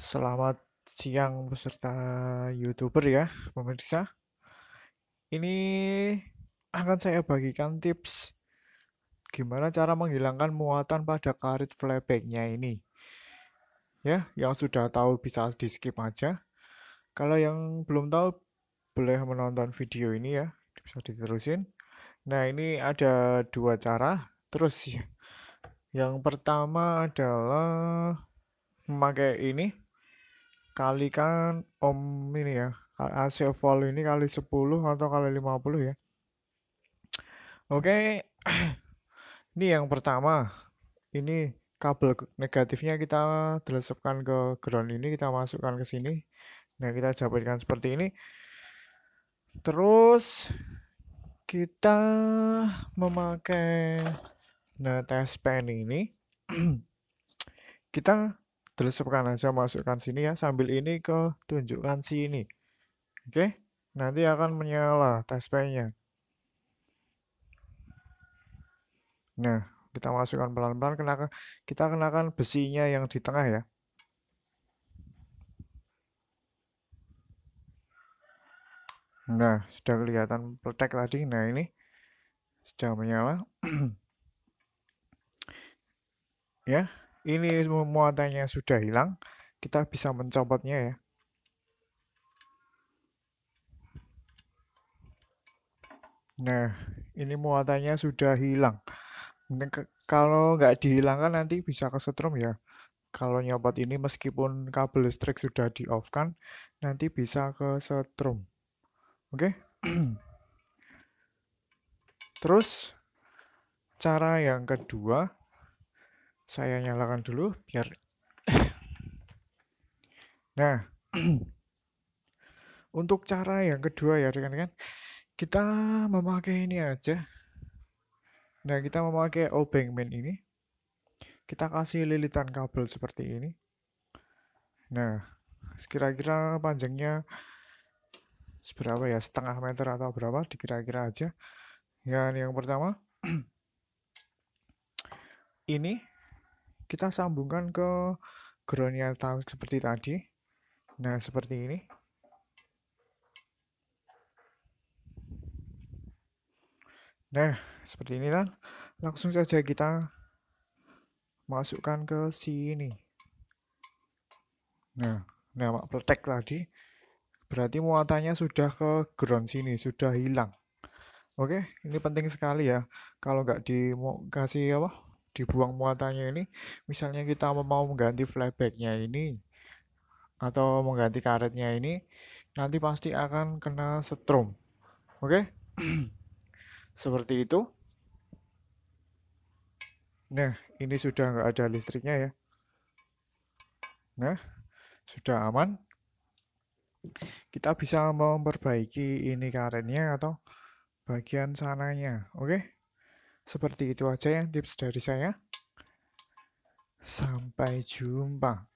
Selamat siang peserta YouTuber ya, pemirsa. Ini akan saya bagikan tips gimana cara menghilangkan muatan pada karet flybacknya ini. Ya, yang sudah tahu bisa di skip aja. Kalau yang belum tahu boleh menonton video ini ya, bisa diterusin. Nah, ini ada dua cara. Terus yang pertama adalah memakai ini kali kan om ini ya hasil Oval ini kali 10 atau kali 50 ya oke okay. ini yang pertama ini kabel negatifnya kita delesepkan ke ground ini kita masukkan ke sini nah kita jabatkan seperti ini terus kita memakai nah test pen ini kita Diselipkan aja masukkan sini ya. Sambil ini ke tunjukkan sini. Oke. Nanti akan menyala touchpad-nya. Nah, kita masukkan pelan-pelan. Kenakan, kita kenakan besinya yang di tengah ya. Nah, sudah kelihatan peletek tadi. Nah, ini sudah menyala. ya, ini muatannya sudah hilang, kita bisa mencopotnya ya. Nah, ini muatannya sudah hilang. kalau nggak dihilangkan nanti bisa kesetrum ya. Kalau nyopot ini meskipun kabel listrik sudah di off kan, nanti bisa kesetrum. Oke? Okay? Terus cara yang kedua saya nyalakan dulu biar nah untuk cara yang kedua ya rekan-rekan kita memakai ini aja nah kita memakai obeng main ini kita kasih lilitan kabel seperti ini nah kira-kira panjangnya seberapa ya setengah meter atau berapa dikira-kira aja yang yang pertama ini kita sambungkan ke ground yang tahu seperti tadi nah seperti ini nah seperti ini kan langsung saja kita masukkan ke sini nah nama protect tadi berarti muatannya sudah ke ground sini sudah hilang oke ini penting sekali ya kalau nggak dikasih apa dibuang muatannya ini misalnya kita mau mengganti flybacknya ini atau mengganti karetnya ini nanti pasti akan kena setrum oke okay? seperti itu nah ini sudah nggak ada listriknya ya nah sudah aman kita bisa memperbaiki ini karetnya atau bagian sananya oke okay? Seperti itu aja ya tips dari saya. Sampai jumpa.